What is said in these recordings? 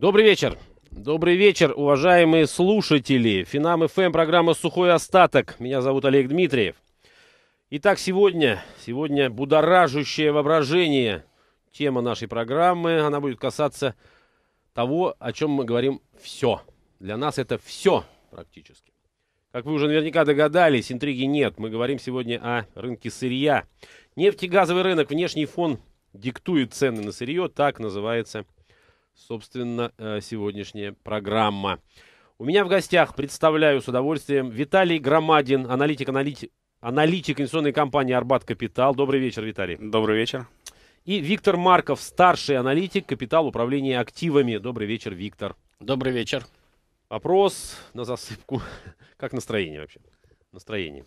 Добрый вечер. Добрый вечер, уважаемые слушатели. Финам ФМ, эм, программа «Сухой остаток». Меня зовут Олег Дмитриев. Итак, сегодня, сегодня будоражущее воображение. Тема нашей программы, она будет касаться того, о чем мы говорим все. Для нас это все практически. Как вы уже наверняка догадались, интриги нет. Мы говорим сегодня о рынке сырья. Нефтегазовый рынок, внешний фон диктует цены на сырье, так называется собственно, э, сегодняшняя программа. У меня в гостях, представляю с удовольствием, Виталий Громадин, аналитик, аналитик, аналитик инвестиционной компании «Арбат Капитал». Добрый вечер, Виталий. Добрый вечер. И Виктор Марков, старший аналитик «Капитал управления активами». Добрый вечер, Виктор. Добрый вечер. Вопрос на засыпку. Как настроение вообще? Настроение.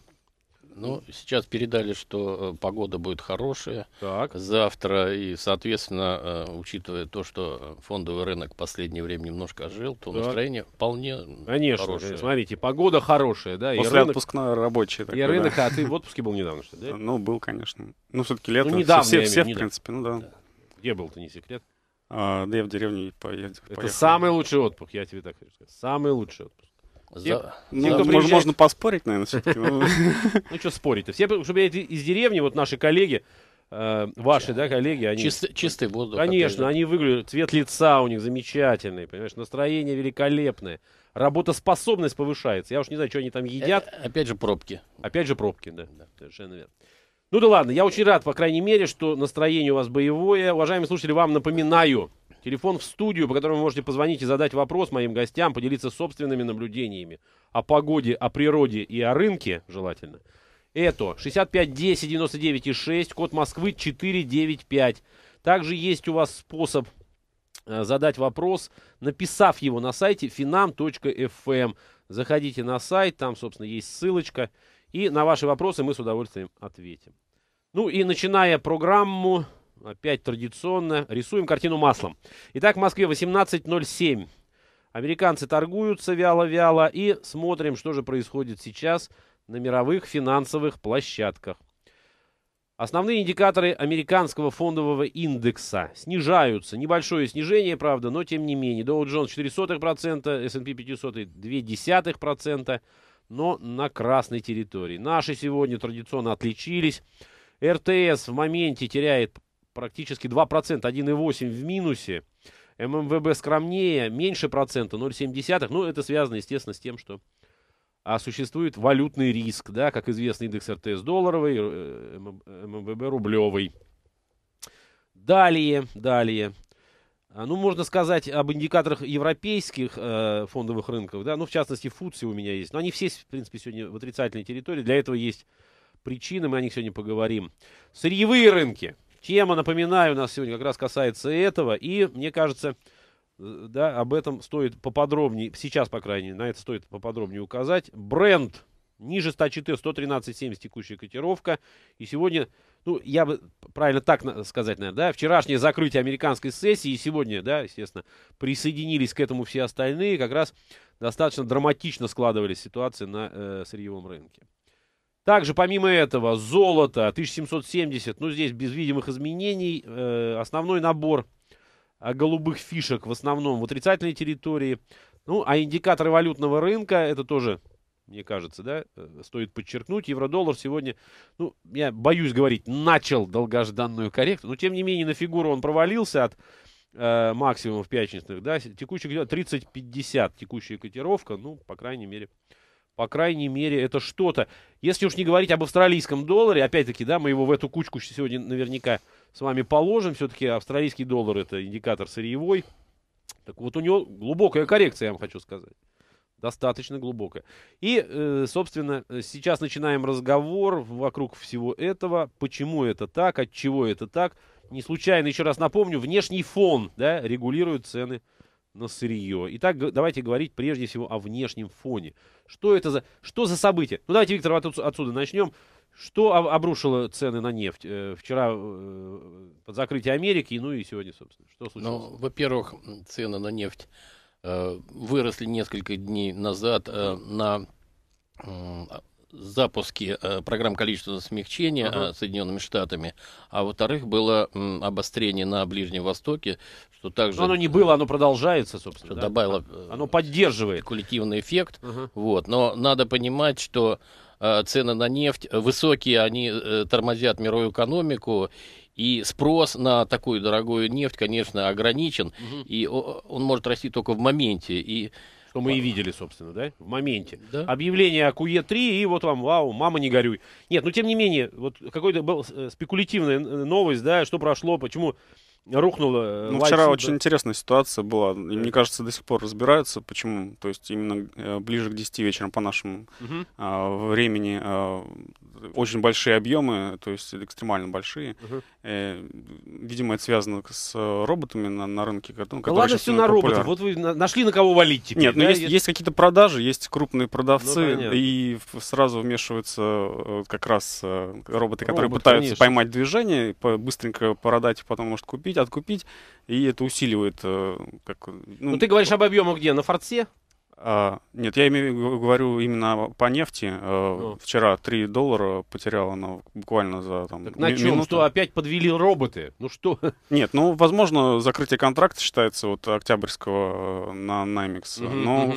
Ну, сейчас передали, что э, погода будет хорошая так. завтра, и, соответственно, э, учитывая то, что э, фондовый рынок в последнее время немножко ожил, то так. настроение вполне Конечно, хорошее. смотрите, погода хорошая, да. После и рынок, отпускной рабочий. Такой, и рынок, да. а ты в отпуске был недавно, что ли? Да? Ну, был, конечно. Ну, все-таки лето, ну, недавно, все, все, все недавно. в принципе, ну да. Где был, то не секрет? А, да я в деревне поездил. Это самый лучший отпуск, я тебе так хочу сказать. Самый лучший отпуск. За... Мне за... Можно поспорить, наверное, все-таки. Ну что спорить-то? Все, чтобы из деревни, вот наши коллеги, э, ваши, да, коллеги, они... Чистый воздух. Конечно, они выглядят, цвет лица у них замечательный, понимаешь, настроение великолепное. Работоспособность повышается. Я уж не знаю, что они там едят. Э, опять же пробки. Опять же пробки, да. Совершенно верно. Ну да ладно, я очень рад, по крайней мере, что настроение у вас боевое. Уважаемые слушатели, вам напоминаю, Телефон в студию, по которому вы можете позвонить и задать вопрос моим гостям, поделиться собственными наблюдениями о погоде, о природе и о рынке, желательно. Это 6510 99 6, код Москвы 495. Также есть у вас способ э, задать вопрос, написав его на сайте finam.fm. Эм. Заходите на сайт, там, собственно, есть ссылочка. И на ваши вопросы мы с удовольствием ответим. Ну и начиная программу, опять традиционно, рисуем картину маслом. Итак, в Москве 18.07. Американцы торгуются вяло-вяло и смотрим, что же происходит сейчас на мировых финансовых площадках. Основные индикаторы американского фондового индекса снижаются. Небольшое снижение, правда, но тем не менее. Dow Jones 0,04%, S&P 500 0,2%, но на красной территории. Наши сегодня традиционно отличились. РТС в моменте теряет практически 2%, 1,8% в минусе. ММВБ скромнее, меньше процента, 0,7. Ну, это связано, естественно, с тем, что а существует валютный риск, да, как известно, индекс РТС долларовый, э, ММ, ММВБ рублевый. Далее, далее. А, ну, можно сказать об индикаторах европейских э, фондовых рынков, да, ну, в частности, ФУЦИ у меня есть. Но они все, в принципе, сегодня в отрицательной территории, для этого есть причины, мы о них сегодня поговорим. Сырьевые рынки. Тема, напоминаю, у нас сегодня как раз касается этого. И, мне кажется, э, да, об этом стоит поподробнее, сейчас, по крайней мере, на это стоит поподробнее указать. Бренд ниже 104, 113,70 текущая котировка. И сегодня, ну, я бы правильно так сказать, наверное, да, вчерашнее закрытие американской сессии и сегодня, да, естественно, присоединились к этому все остальные, как раз достаточно драматично складывались ситуации на э, сырьевом рынке. Также, помимо этого, золото 1770, ну, здесь без видимых изменений, э, основной набор э, голубых фишек в основном в отрицательной территории. Ну, а индикаторы валютного рынка, это тоже, мне кажется, да, э, стоит подчеркнуть. Евро-доллар сегодня, ну, я боюсь говорить, начал долгожданную коррекцию. Но, тем не менее, на фигуру он провалился от э, максимумов пятничных, да. Текущих 30-50, э, текущая котировка, ну, по крайней мере, по крайней мере, это что-то. Если уж не говорить об австралийском долларе, опять-таки, да, мы его в эту кучку сегодня наверняка с вами положим. Все-таки австралийский доллар это индикатор сырьевой. Так вот у него глубокая коррекция, я вам хочу сказать. Достаточно глубокая. И, э, собственно, сейчас начинаем разговор вокруг всего этого. Почему это так, от чего это так. Не случайно, еще раз напомню, внешний фон да, регулирует цены на сырье. Итак, давайте говорить прежде всего о внешнем фоне. Что это за, что за событие? Ну, давайте, Виктор, отсюда начнем. Что обрушило цены на нефть э, вчера э, под закрытие Америки, ну и сегодня, собственно? Что случилось? Ну, во-первых, цены на нефть э, выросли несколько дней назад на запуске э, программ количественного смягчения uh-huh. Соединенными Штатами, а во-вторых, было обострение на Ближнем Востоке, что также... Но оно не было, оно продолжается, собственно. Что да? добавило... Э, оно поддерживает. Коллективный эффект. Uh-huh. Вот. Но надо понимать, что цены на нефть высокие, они тормозят мировую экономику, и спрос на такую дорогую нефть, конечно, ограничен, Uh -huh. и он может расти только в моменте. И что мы и видели, собственно, да, в моменте. Да? Объявление о КУЕ-3, и вот вам, вау, мама, не горюй. Нет, ну, тем не менее, вот какой-то был э, спекулятивная новость, да, что прошло, почему Рухнула. Э, ну, вчера очень интересная ситуация была. И, мне э. кажется, до сих пор разбираются, почему. То есть именно э, ближе к 10 вечера по нашему uh а, времени а, очень большие объемы, то есть экстремально большие. Uh-huh. видимо, это связано с роботами на, на рынке. Ну, да ладно, все на роботов. Вот вы нашли на кого валить теперь. Нет, ну, да? ну есть, есть какие-то продажи, есть крупные продавцы, ну, и сразу вмешиваются как раз роботы, Робот, которые пытаются конечно. поймать движение, быстренько продать, потом, может, купить купить, откупить, и это усиливает... Э, как, ну, Но ну, ты говоришь об объемах где? На форте? А, нет, я имею, говорю именно по нефти. А, вчера 3 доллара потеряла она буквально за там, так на чем? Минуту. Что опять подвели роботы? Ну что? Нет, ну, возможно, закрытие контракта считается вот октябрьского э, на Наймикс. Угу, но... Угу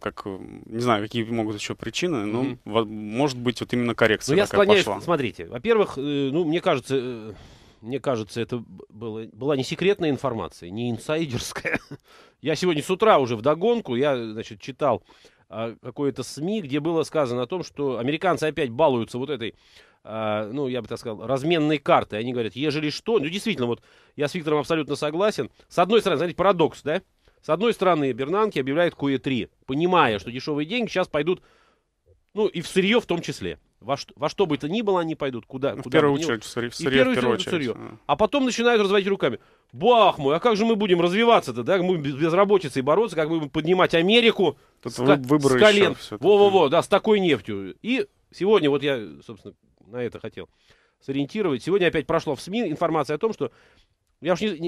как не знаю, какие могут еще причины, но mm-hmm. может быть вот именно коррекция. Ну, я склоняюсь, пошла. смотрите, во-первых, ну мне кажется, мне кажется, это было, была не секретная информация, не инсайдерская. Я сегодня с утра уже в догонку я, значит, читал а, какое-то СМИ, где было сказано о том, что американцы опять балуются вот этой, а, ну, я бы так сказал, разменной картой. Они говорят, ежели что... Ну, действительно, вот я с Виктором абсолютно согласен. С одной стороны, знаете, парадокс, да? С одной стороны, Бернанки объявляет КУЕ-3, понимая, что дешевые деньги сейчас пойдут ну, и в сырье в том числе. Во что, во что бы то ни было они пойдут, куда, ну, куда в первую очередь, в сырье, в сырье, в первую очередь, в сырье. А потом начинают разводить руками. Бах мой, а как же мы будем развиваться-то, да? Мы без и бороться, как мы будем поднимать Америку Тут с, выборы с колен. Во-во-во, да, с такой нефтью. И сегодня, вот я, собственно, на это хотел сориентировать. Сегодня опять прошла в СМИ информация о том, что я уж не,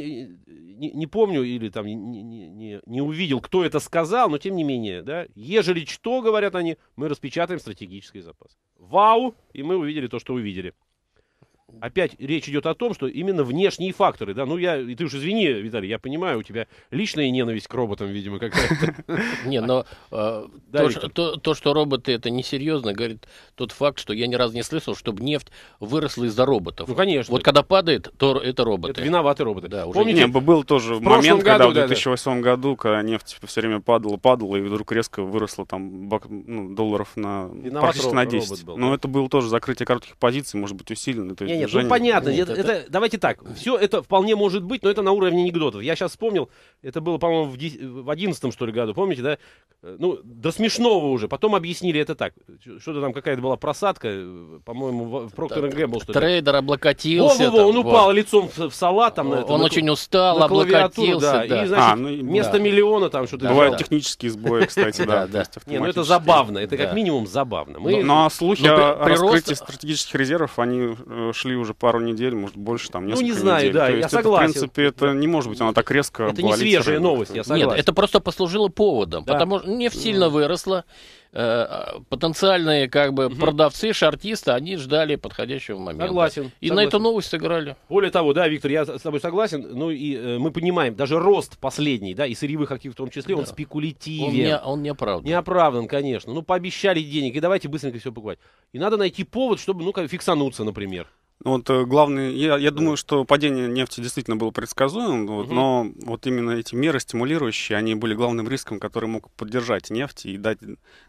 не, не, помню или там не, не, не увидел, кто это сказал, но тем не менее, да, ежели что, говорят они, мы распечатаем стратегический запас. Вау! И мы увидели то, что увидели опять речь идет о том, что именно внешние факторы, да, ну я, и ты уж извини, Виталий, я понимаю, у тебя личная ненависть к роботам, видимо, какая-то. Не, но э, то, что роботы это несерьезно, говорит тот факт, что я ни разу не слышал, чтобы нефть выросла из-за роботов. Ну, конечно. Вот когда падает, то это роботы. Это виноваты роботы. Да, уже Помните, был тоже момент, когда в 2008 году, когда нефть типа все время падала, падала, и вдруг резко выросла там ну, долларов на практически на 10. Но это было тоже закрытие коротких позиций, может быть, усиленно нет. Уже ну, понятно. Нет, это, это... это, давайте так. Все это вполне может быть, но это на уровне анекдотов. Я сейчас вспомнил, это было, по-моему, в, де... в 11 что ли, году, помните, да? Э, ну, до смешного уже. Потом объяснили это так. Что-то там какая-то была просадка, э, по-моему, в, в Проктор Гэмбл, что ли. Трейдер облокотился. Во, во, во, он упал вот. лицом в, в салат. Там, на, это, он на, очень устал, на облокотился. Да. Да. И, значит, а, ну, вместо да. миллиона там что-то... Бывают технические сбои, кстати, да. Не, ну это забавно. Это как минимум забавно. Ну, ну, а слухи ну, о раскрытии стратегических резервов, они э, шли прошли уже пару недель, может, больше, там, несколько Ну, не знаю, недель. да, То я есть согласен. Это, в принципе, это не может быть, она так резко Это не свежая рынок. новость, я согласен. Нет, это просто послужило поводом, да. потому что нефть да. сильно выросла, э, потенциальные как бы угу. продавцы, шартисты, они ждали подходящего момента. Согласен. И согласен. на эту новость сыграли. Более того, да, Виктор, я с тобой согласен. Ну и э, мы понимаем, даже рост последний, да, и сырьевых активов в том числе, да. он спекулятивен. Он не, он не оправдан. конечно. Ну пообещали денег, и давайте быстренько все покупать. И надо найти повод, чтобы, ну, как, фиксануться, например. Ну, вот э, главное, я, я думаю, что падение нефти действительно было предсказуемым, вот, угу. но вот именно эти меры стимулирующие, они были главным риском, который мог поддержать нефть и дать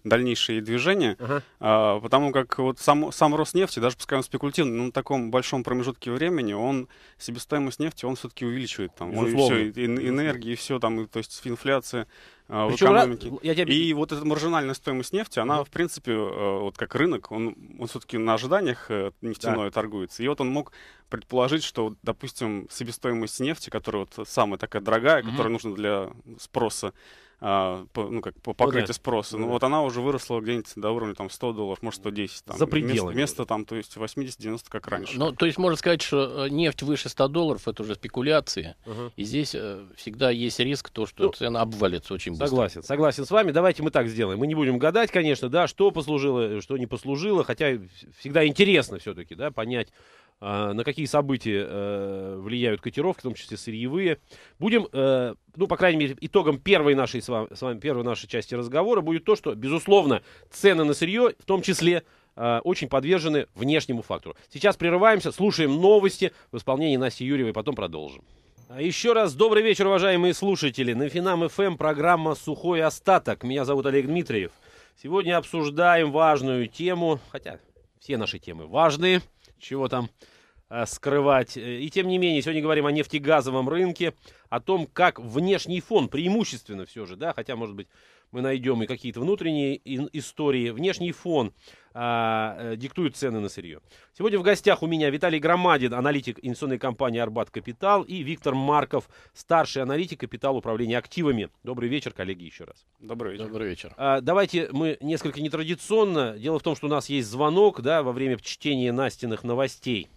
дальнейшие движения, угу. а, потому как вот сам, сам рост нефти, даже пускай он спекулятивный, но на таком большом промежутке времени он себестоимость нефти он все-таки увеличивает, там, Безусловно. все, и, и, энергии, и все там, и, то есть инфляция а, в Причем экономике. Я И вот эта маржинальная стоимость нефти, она, mm-hmm. в принципе, э, вот как рынок, он, он все-таки на ожиданиях э, нефтяной да. торгуется. И вот он мог предположить, что, допустим, себестоимость нефти, которая вот самая такая дорогая, mm-hmm. которая нужна для спроса, а, по, ну, как, по покрытию ну, спроса. Ну, вот она уже выросла где-нибудь до уровня там 100 долларов, может, 110. Там, За пределами. Место, место там, то есть 80-90, как ну, раньше. Ну, то есть можно сказать, что э, нефть выше 100 долларов, это уже спекуляции. Угу. И здесь э, всегда есть риск то, что ну, цена обвалится очень быстро. Согласен, согласен с вами. Давайте мы так сделаем. Мы не будем гадать, конечно, да, что послужило, э, что не послужило, хотя всегда интересно все-таки, да, понять, а, на какие события э, влияют котировки, в том числе сырьевые. Будем, э, ну, по крайней мере, итогом первой нашей с вами, с вами первой нашей части разговора будет то, что, безусловно, цены на сырье, в том числе э, очень подвержены внешнему фактору. Сейчас прерываемся, слушаем новости в исполнении Насти Юрьевой, потом продолжим. А еще раз добрый вечер, уважаемые слушатели. На Финам ФМ эм программа «Сухой остаток». Меня зовут Олег Дмитриев. Сегодня обсуждаем важную тему, хотя все наши темы важные – чего там э, скрывать. Э, и тем не менее, сегодня говорим о нефтегазовом рынке, о том, как внешний фон преимущественно все же, да, хотя, может быть, мы найдем и какие-то внутренние истории. Внешний фон а, э, диктует цены на сырье. Сегодня в гостях у меня Виталий Громадин, аналитик инвестиционной компании «Арбат Капитал» и Виктор Марков, старший аналитик «Капитал управления активами». Добрый вечер, коллеги, еще раз. Добрый вечер. Добрый вечер. А, давайте мы несколько нетрадиционно. Дело в том, что у нас есть звонок да, во время чтения Настиных новостей.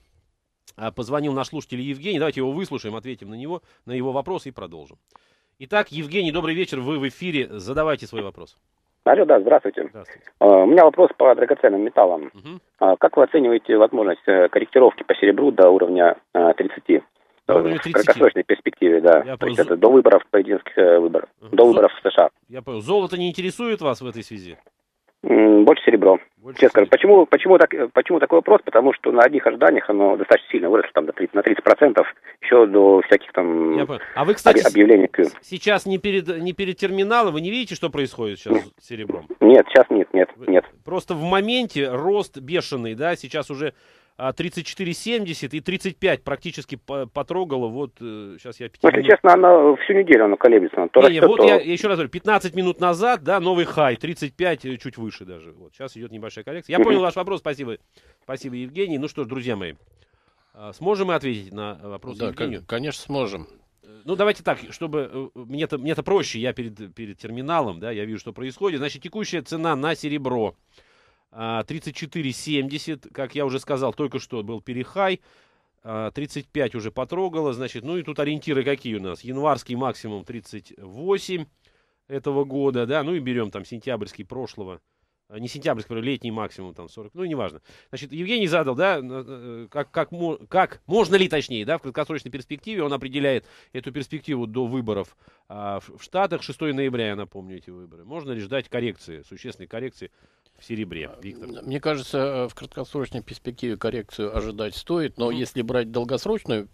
А, позвонил наш слушатель Евгений. Давайте его выслушаем, ответим на него, на его вопрос и продолжим. Итак, Евгений, добрый вечер. Вы в эфире. Задавайте свой вопрос. Алло, да, здравствуйте. здравствуйте. А, у меня вопрос по драгоценным металлам. Угу. Как вы оцениваете возможность э, корректировки по серебру до уровня 30? Э, до уровня 30. В краткосрочной перспективе, да. Я То понял. есть это до выборов, президентских э, выборов. Угу. До выборов в США. Я понял. Золото не интересует вас в этой связи? Больше серебро. Больше Честно скажу, почему, почему, так, почему такой вопрос? Потому что на одних ожиданиях оно достаточно сильно выросло, там, до 30, на 30%, еще до всяких там Я а вы, кстати, объявлений. Сейчас не перед, не перед терминалом, вы не видите, что происходит сейчас нет. с серебром? Нет, сейчас нет, нет, нет. Просто в моменте рост бешеный, да, сейчас уже 34,70 а, и 35 практически потрогала. Вот сейчас э, я... Ну, если минут... честно, она всю неделю она колеблется. Она то не, растет, вот то... я, я еще раз говорю, 15 минут назад, да, новый хай, 35, э, чуть выше даже. Вот сейчас идет небольшая коррекция. Я понял ваш вопрос, спасибо. Спасибо, Евгений. Ну что ж, друзья мои, а, сможем мы ответить на э, вопрос да, Евгению? конечно, сможем. Ну, давайте так, чтобы мне-то мне проще, я перед, перед терминалом, да, я вижу, что происходит. Значит, текущая цена на серебро 34,70, а, как я уже сказал, только что был перехай. 35 а, уже потрогало, значит, ну и тут ориентиры какие у нас. Январский максимум 38 этого года, да, ну и берем там сентябрьский прошлого, а, не сентябрьский, летний максимум там 40, ну неважно. Значит, Евгений задал, да, э, э, как, как, как можно ли точнее, да, в краткосрочной перспективе, он определяет эту перспективу до выборов в Штатах, 6 ноября, я напомню, эти выборы. Можно ли ждать коррекции, существенной коррекции в серебре, Виктор? Мне кажется, э, в краткосрочной перспективе коррекцию ожидать стоит, но mm-hmm. если брать долгосрочный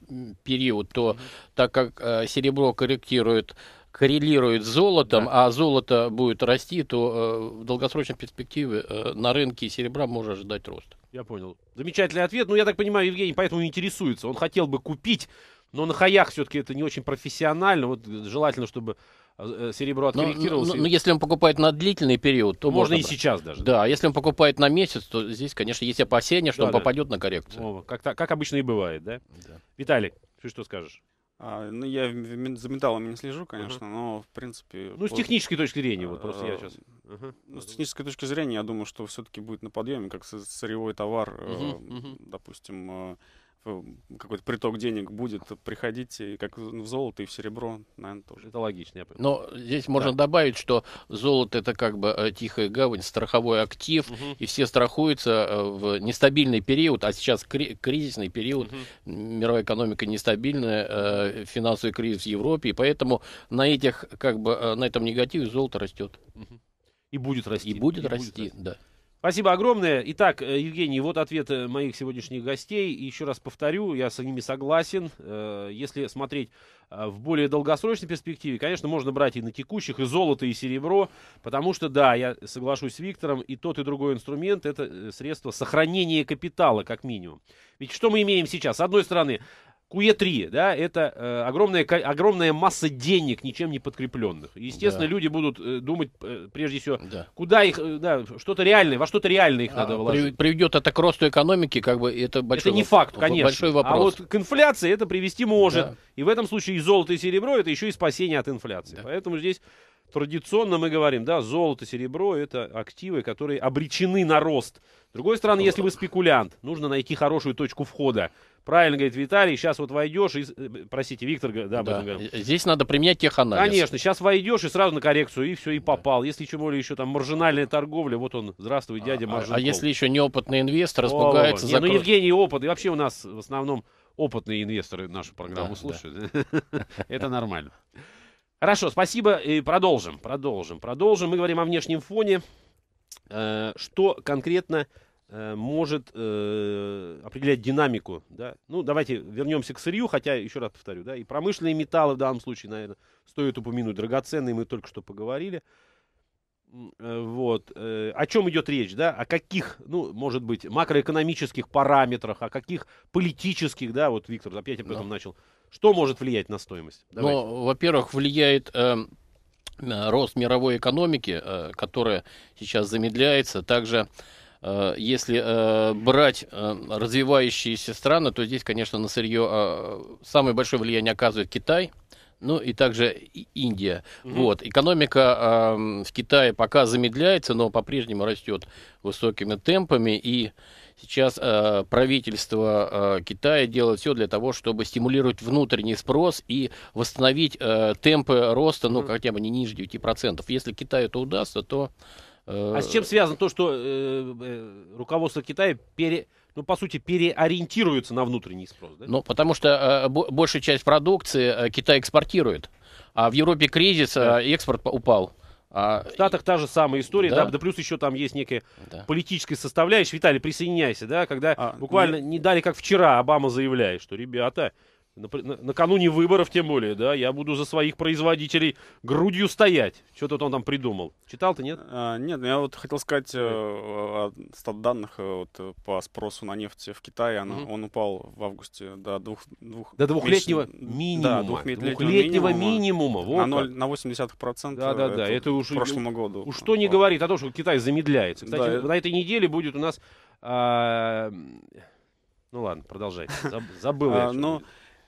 период, то mm-hmm. так как э, серебро корректирует коррелирует с золотом, да. а золото будет расти, то э, в долгосрочной перспективе э, на рынке серебра можно ожидать рост. Я понял. Замечательный ответ. Ну, я так понимаю, Евгений поэтому интересуется. Он хотел бы купить, но на хаях все-таки это не очень профессионально. Вот э, желательно, чтобы а, э, серебро откорректировалось. Но, но, но если он покупает на длительный период, то можно, можно и сейчас даже. Да, если он покупает на месяц, то здесь, конечно, есть опасения, что да, он да. попадет на коррекцию. О, как, как обычно и бывает, да? да. Виталик, ты что скажешь? А, ну, я за металлами не слежу, конечно, uh-huh. но в принципе. Ну, вот, с технической точки зрения, вот а, просто я сейчас. Ну, с технической точки зрения, я думаю, что все-таки будет на подъеме, как сырьевой товар, uh-huh. Uh-huh. допустим э, какой-то приток денег будет приходить, как в золото и в серебро, наверное, тоже. Это логично, я понимаю. Но здесь да. можно добавить, что золото это как бы э, тихая гавань, страховой актив, угу. и все страхуются э, в нестабильный период, а сейчас кри- кризисный период, угу. мировая экономика нестабильная, э, финансовый кризис в Европе, и поэтому на этих, как бы, на этом негативе золото растет. Угу. И будет расти. И будет и расти, будет расти, да. Спасибо огромное. Итак, э, Евгений, вот ответ э, моих сегодняшних гостей. еще раз повторю, я с ними согласен. Э, если смотреть в более долгосрочной перспективе, конечно, можно брать и на текущих, и золото, и серебро, потому что, да, я соглашусь с Виктором, и тот, и другой инструмент — это средство сохранения капитала, как минимум. Ведь что мы имеем сейчас? С одной стороны, QE3, да, это э, огромная, огромная масса денег, ничем не подкрепленных. Естественно, да. люди будут э, думать, э, прежде всего, да. куда их, э, да, что-то реальное, во что-то реальное их а, надо вложить. Приведет это к росту экономики, как бы это большой Это не факт, конечно. Большой а вопрос. А вот к инфляции это привести может. Да. И в этом случае и золото, и серебро это еще и спасение от инфляции. Да. Поэтому здесь традиционно мы говорим, да, золото, серебро – это активы, которые обречены на рост. С другой стороны, если вы спекулянт, нужно найти хорошую точку входа. Правильно говорит Виталий, сейчас вот войдешь и... Э, простите, Виктор да, об да. этом говорил. Э, здесь надо применять теханализ. Конечно, сейчас войдешь и сразу на коррекцию, и все, и попал. Да. Если тем более еще там маржинальная торговля, вот он, здравствуй, дядя а, а, Маржин. А, а если еще неопытный инвестор, испугается... О, не, ну, закрой... Ну, Евгений опыт, и вообще у нас в основном опытные инвесторы нашу программу да, слушают. Да. Это нормально. Хорошо, спасибо. И продолжим, продолжим, продолжим. Мы говорим о внешнем фоне. Э, что конкретно Э, может э, определять динамику. Да? Ну, давайте вернемся к сырью, хотя, еще раз повторю, да, и промышленные металлы в данном случае, наверное, стоит упомянуть. Драгоценные мы только что поговорили. Э, вот. о чем идет речь, да? О каких, ну, может быть, макроэкономических параметрах, о каких политических, да, вот Виктор опять об этом Но. начал. Что может влиять на стоимость? Ну, во-первых, влияет э, рост мировой экономики, э, которая сейчас замедляется. Также Э, если э, брать э, развивающиеся страны, то здесь, конечно, на сырье а, самое большое влияние оказывает Китай, ну и также Индия. Угу. Вот. Экономика э, в Китае пока замедляется, но по-прежнему растет высокими темпами. И сейчас э, правительство э, Китая делает все для того, чтобы стимулировать внутренний спрос и восстановить э, темпы роста, ну, угу. хотя бы не ниже 9%. Если Китаю это удастся, то... Э, а с чем связано то, что э, э, руководство Китая пере, ну, по сути, переориентируется на внутренний спрос? Да? Ну, потому что э, большая часть продукции э, Китай экспортирует, а в Европе кризис, э, да. э, экспорт упал. А, в Штатах та же самая история, да, да, да плюс еще там есть некая да. политическая составляющая. Виталий, присоединяйся, да, когда а, буквально не... Ну, не дали, как вчера Обама заявляет, что, ребята, накануне выборов тем более, да, я буду за своих производителей грудью стоять. Что-то он там придумал. Читал ты, нет? А, нет, ну я вот хотел сказать э, э. о стат-данных э, вот, по спросу на нефть в Китае. Она, угу. Он упал в августе до двух, двух до двухлетнего месяц... минимума. Да, двухлетнего, двухлетнего минимума. минимума. Вот на, 0, на 80% да, да, да. Это, уже уж, прошлому году. Уж что не вот. говорит о том, что Китай замедляется. Кстати, да, на этой неделе будет у нас... А... Ну ладно, продолжай. Заб, забыл я. А, ну,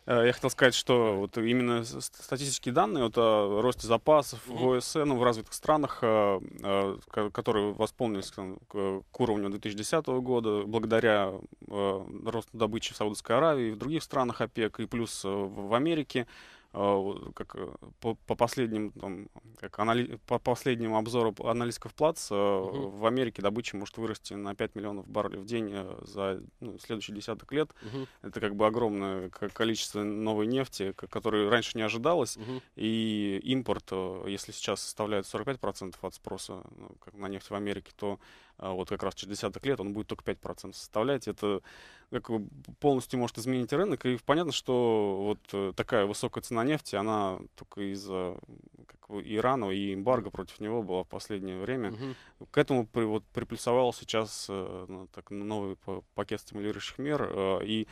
Э, я хотел сказать, что вот именно статистические данные вот о росте запасов mm в ОСН ну, в развитых странах, э, э, которые восполнились там, к уровню 2010 года, благодаря росту добычи в Саудовской Аравии, в других странах ОПЕК и плюс в Америке, а, как э, по, по последним там, как анали... по последнему обзору аналитиков Плац угу. в Америке добыча может вырасти на 5 миллионов баррелей в день э, за ну, следующие десяток лет. Угу. Это как бы огромное количество новой нефти, которой раньше не ожидалось. Угу. И импорт, если сейчас составляет 45% от спроса ну, как на нефть в Америке, то а, вот как раз через десяток лет, он будет только 5% составлять. Это ну, как бы, полностью может изменить рынок. И понятно, что вот э, такая высокая цена нефти, она только из-за как бы, Ирана и эмбарго против него была в последнее время. Угу. К этому при, вот, приплюсовал сейчас э, ну, так, новый пакет стимулирующих мер. Э, и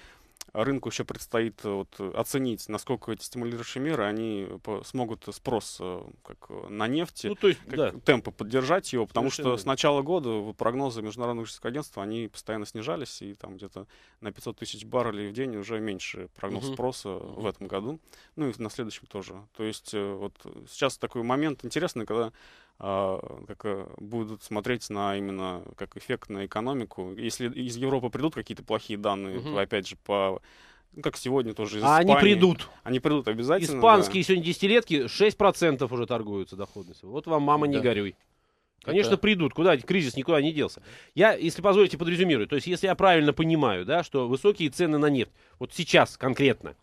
рынку еще предстоит э, вот, э, оценить, насколько эти стимулирующие меры, они э, смогут спрос как, на нефти, ну, да. темпы поддержать его, потому Совершенно что верно. с начала года прогнозы Международного жесткого агентства, они постоянно снижались, и там где-то на 500 тысяч баррелей в день уже меньше прогноз угу. спроса угу. в этом году, ну и на следующем тоже. То есть вот сейчас такой момент интересный, когда а, как э, будут смотреть на именно как эффект на экономику. Если из Европы придут какие-то плохие данные, угу. mm опять же, по ну, как сегодня тоже из А Испании. они придут. Они придут обязательно. Испанские да. сегодня десятилетки 6% уже торгуются доходностью. Вот вам, мама, да. не горюй. Конечно, это... придут. Куда кризис никуда не делся. Я, если позволите, подрезюмирую. То есть, если я правильно понимаю, да, что высокие цены на нефть, вот сейчас конкретно,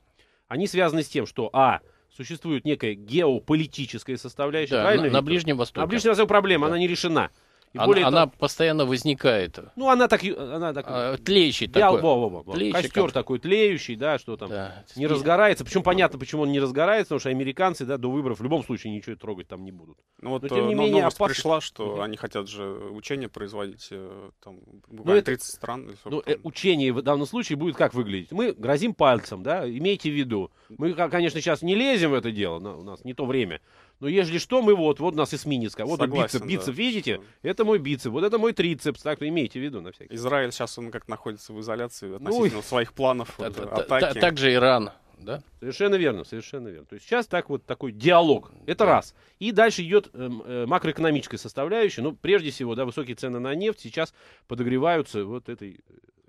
они связаны с тем, что А существует некая геополитическая составляющая, да, На, на Ближнем Востоке. На Ближнем Востоке проблема, да. она не решена. И она, более она постоянно возникает. Ну, она так... Она так а, тлеющий такой. Во, во, во, тлеющий костер как такой тлеющий, да, что там да. не Спи... разгорается. Причем понятно, почему он не разгорается, потому что американцы, да, до выборов в любом случае ничего трогать там не будут. Ну, вот, Но, тем э, не но, менее, опасность... пришла, что угу. они хотят же учения производить, э, там, ну, это... 30 стран. Ну, э, там. учение в данном случае будет как выглядеть? Мы грозим пальцем, да, имейте в виду. Мы, конечно, сейчас не лезем в это дело, но у нас не то время но ежели что, мы вот, вот у нас эсминец. Вот Согласен, бицеп, да. бицеп, видите? Это мой бицеп, вот это мой трицепс, так что имейте в виду на всякий Израиль сейчас, он как находится в изоляции относительно ну, своих планов та, та, атаки. Та, также Иран, да? Совершенно верно, совершенно верно. То есть сейчас так вот такой диалог, это да. раз. И дальше идет эм, э, макроэкономическая составляющая, ну, прежде всего, да, высокие цены на нефть сейчас подогреваются вот этой,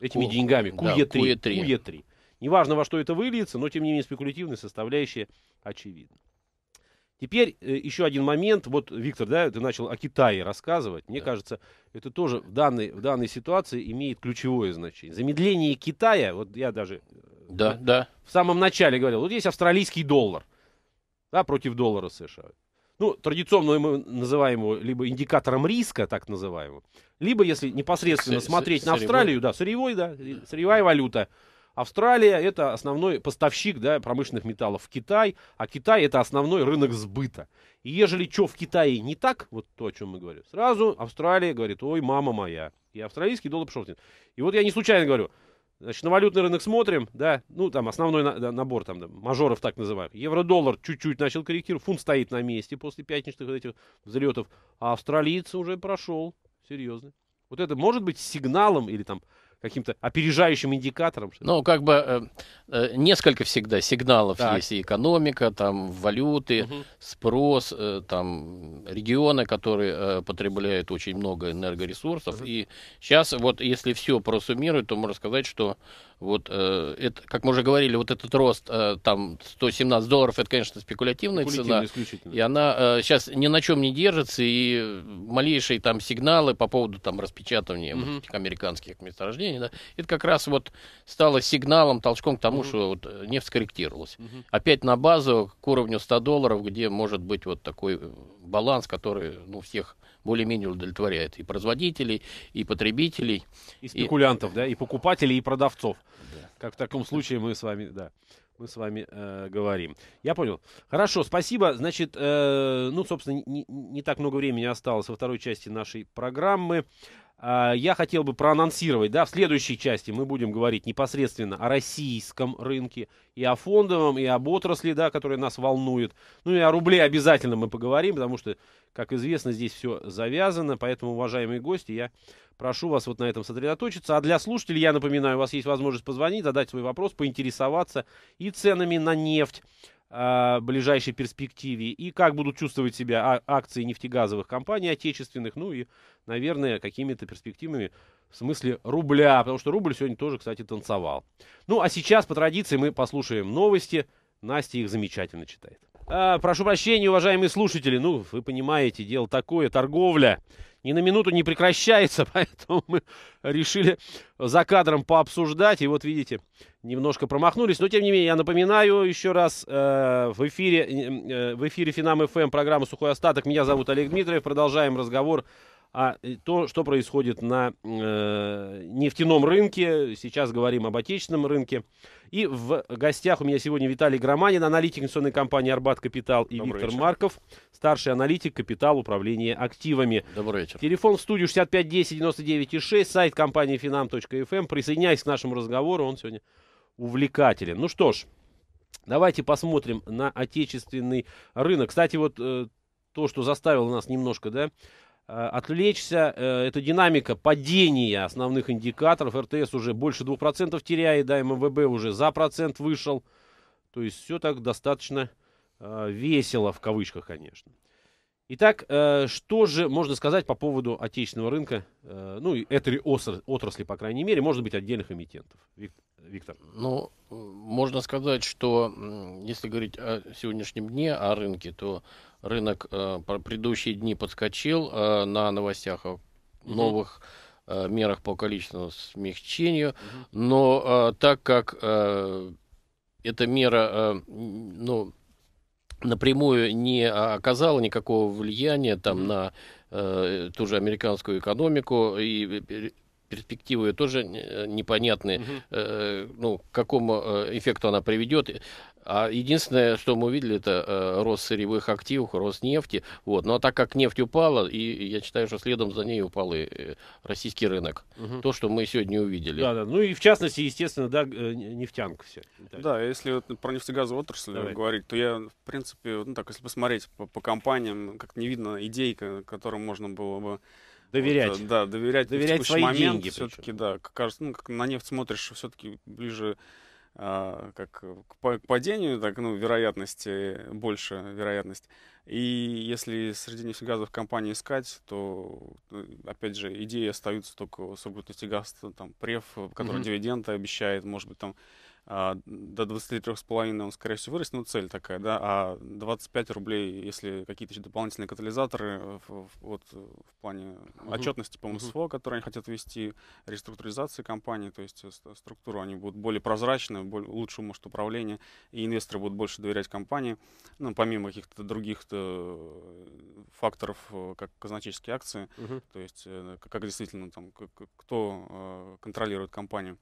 э, этими Ку, деньгами, КУЕ-3. Да, КУЕ-3. Неважно, во что это выльется, но, тем не менее, спекулятивная составляющая очевидна. Теперь э, еще один момент. Вот, Виктор, да, ты начал о Китае рассказывать. Мне да. кажется, это тоже в данной, в данной ситуации имеет ключевое значение. Замедление Китая, вот я даже э, да, ну, да. в самом начале говорил, вот есть австралийский доллар да, против доллара США. Ну, традиционно мы называем его либо индикатором риска, так называемым, либо, если непосредственно с, смотреть с, на Австралию, сырьевой. да, сырьевой, да, сырьевая валюта – Австралия это основной поставщик да, промышленных металлов в Китай, а Китай это основной рынок сбыта. И ежели что в Китае не так, вот то, о чем мы говорим, сразу Австралия говорит, ой, мама моя. И австралийский доллар пошел. И вот я не случайно говорю, Значит, на валютный рынок смотрим, да, ну, там основной на, да, набор, там, да, мажоров так называют. Евро-доллар чуть-чуть начал корректировать, фунт стоит на месте после пятничных вот этих взлетов, а австралийцы уже прошел, серьезно. Вот это может быть сигналом или там каким-то опережающим индикатором? Ну, как бы э, э, несколько всегда сигналов так. есть. И экономика, там, валюты, угу. спрос, э, там, регионы, которые э, потребляют очень много энергоресурсов. Угу. И сейчас вот если все просуммировать, то можно сказать, что вот, э, это, как мы уже говорили, вот этот рост э, там 117 долларов, это, конечно, спекулятивная цена. И она э, сейчас ни на чем не держится, и малейшие там сигналы по поводу там распечатывания угу. вот, американских месторождений, давление, да, это как раз вот стало сигналом, толчком к тому, что вот э, нефть скорректировалась. Опять на базу к уровню 100 долларов, где может быть вот такой э, баланс, который ну, всех более-менее удовлетворяет и производителей, и потребителей. И спекулянтов, и... да, и покупателей, и продавцов. Да. Как в таком случае мы с вами, да мы с вами э, говорим. Я понял. Хорошо, спасибо. Значит, э, ну, собственно, не, не так много времени осталось во второй части нашей программы. А, я хотел бы проанонсировать, да, в следующей части мы будем говорить непосредственно о российском рынке, и о фондовом, и об отрасли, да, которая нас волнует. Ну и о рубле обязательно мы поговорим, потому что, как известно, здесь все завязано, поэтому, уважаемые гости, я прошу вас вот на этом сосредоточиться. А для слушателей, я напоминаю, у вас есть возможность позвонить, задать свой вопрос, поинтересоваться и ценами на нефть э, ближайшей перспективе, и как будут чувствовать себя а, акции нефтегазовых компаний отечественных, ну и, наверное, какими-то перспективами в смысле рубля, потому что рубль сегодня тоже, кстати, танцевал. Ну, а сейчас, по традиции, мы послушаем новости. Настя их замечательно читает. А, прошу прощения, уважаемые слушатели. Ну, вы понимаете, дело такое, торговля ни на минуту не прекращается, поэтому мы решили за кадром пообсуждать. И вот видите, немножко промахнулись. Но тем не менее, я напоминаю еще раз, э, в эфире, э, э, в эфире Финам ФМ программа «Сухой остаток». Меня зовут Олег Дмитриев. Продолжаем разговор а э, то, что происходит на э, нефтяном рынке. Сейчас говорим об отечественном рынке. И в гостях у меня сегодня Виталий Громанин, аналитик инвестиционной компании «Арбат Капитал» и Добрый Виктор вечер. Марков, старший аналитик «Капитал управления активами». Добрый вечер. Телефон в студию 6510-99,6, сайт компании финам.фм. Эм». Присоединяйтесь к нашему разговору, он сегодня увлекателен. Ну что ж, давайте посмотрим на отечественный рынок. Кстати, вот э, то, что заставило нас немножко, да, Э, отвлечься. Э, это динамика падения основных индикаторов. РТС уже больше 2% теряет, да, МВБ уже за процент вышел. То есть все так достаточно э, весело, в кавычках, конечно. Итак, что же можно сказать по поводу отечественного рынка, ну этой отрасли, по крайней мере, может быть, отдельных эмитентов? Виктор. Ну, можно сказать, что если говорить о сегодняшнем дне, о рынке, то рынок э, предыдущие дни подскочил э, на новостях о новых э, мерах по количественному смягчению, но э, так как э, эта мера, э, ну напрямую не оказала никакого влияния там на э, ту же американскую экономику и перспективы тоже э, непонятны, угу. э, ну, к какому э, эффекту она приведет. А единственное, что мы увидели, это э, рост сырьевых активов, рост нефти. Вот. Но ну, а так как нефть упала, и я считаю, что следом за ней упал и э, российский рынок. Угу. То, что мы сегодня увидели. Да, да. Ну и в частности, естественно, да, э, нефтянка все. Италия. Да, если вот про нефтегазовую отрасль Давай. говорить, то я, в принципе, ну так, если посмотреть по, по компаниям, как не видно идей, которым можно было бы Доверять. Вот, э, да, доверять. Доверять свои момент, деньги. Все-таки, да, как кажется, ну, как на нефть смотришь, все-таки ближе а, как к падению, так, ну, вероятности, больше вероятность. И если среди нефтегазовых компаний искать, то, э, опять же, идеи остаются только Сургутнефтегаз, там, преф, который mm-hmm. дивиденды обещает, может быть, там а, до 23,5 он, скорее всего, вырастет, ну, цель такая, да, а 25 рублей, если какие-то еще дополнительные катализаторы, вот в плане отчетности по МСФО, которые они хотят вести, реструктуризации компании, то есть э, структуру, они будут более прозрачны, более, лучше, может, управление, и инвесторы будут больше доверять компании, ну, помимо каких-то других э, факторов, э, как казначейские акции, то есть как действительно там, кто контролирует компанию.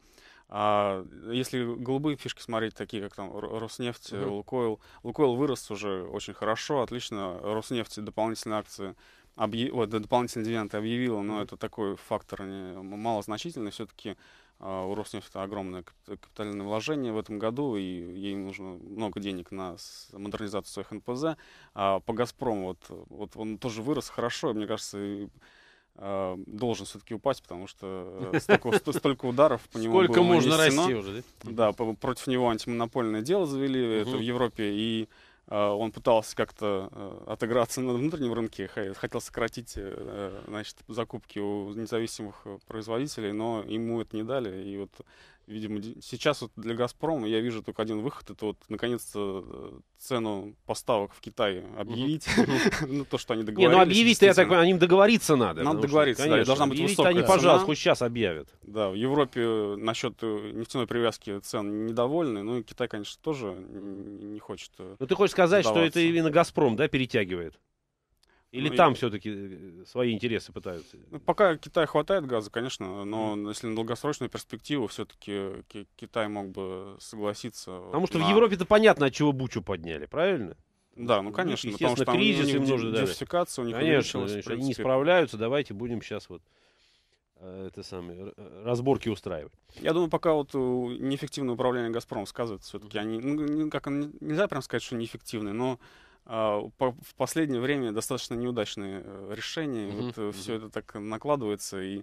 А если голубые фишки смотреть, такие как там Роснефть, угу. Лукойл, Лукойл вырос уже очень хорошо, отлично. Роснефть дополнительные акции объ... вот, дополнительные дивиденды объявила, но это такой фактор не... малозначительный. Все-таки э, а, у Роснефти огромное капитальное вложение в этом году, и ей нужно много денег на модернизацию своих НПЗ. А по «Газпрому» вот, вот он тоже вырос хорошо, мне кажется, Э, должен все-таки упасть, потому что э, столько, столько ударов по нему Сколько было можно нанесено. расти уже, да? Да, против него антимонопольное дело завели, угу. это в Европе, и э, он пытался как-то отыграться на внутреннем рынке, хотел сократить значит, закупки у независимых производителей, но ему это не дали. И вот Видимо, сейчас вот для «Газпрома» я вижу только один выход. Это вот, наконец-то, э, цену поставок в Китай объявить. Ну, то, что они договорились. Не, ну объявить-то, я так понимаю, им договориться надо. Надо договориться, да, должна быть высокая они, пожалуйста, хоть сейчас объявят. Да, в Европе э, насчет э, нефтяной привязки цен недовольны. Ну, и Китай, конечно, тоже не хочет Ну, ты хочешь сказать, что это именно «Газпром», да, перетягивает? Или время. там все-таки э, свои интересы пытаются? Ну Пока Китай хватает газа, конечно, но mm. если на долгосрочную перспективу все-таки Китай мог бы согласиться. Потому что в Европе-то понятно, от чего бучу подняли, правильно? Да, ну конечно, Естественно, потому что там кризис им нужно диверсификация у них Конечно, конечно они не справляются, давайте будем сейчас вот э, это самое, разборки устраивать. Я думаю, пока вот неэффективное управление «Газпромом» сказывается все-таки. Они, ну, как, ну, нельзя прям сказать, что неэффективные, но а, в последнее время достаточно неудачные э, решения. Угу, вот угу. Э, все это так накладывается и